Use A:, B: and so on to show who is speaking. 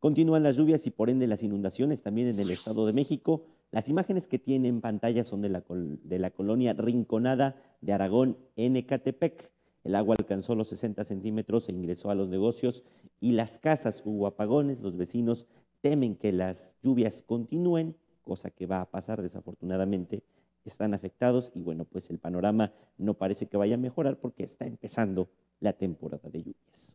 A: Continúan las lluvias y por ende las inundaciones también en el Estado de México. Las imágenes que tienen en pantalla son de la, de la colonia Rinconada de Aragón en Ecatepec. El agua alcanzó los 60 centímetros e ingresó a los negocios y las casas hubo apagones. Los vecinos temen que las lluvias continúen, cosa que va a pasar desafortunadamente. Están afectados y bueno, pues el panorama no parece que vaya a mejorar porque está empezando la temporada de lluvias.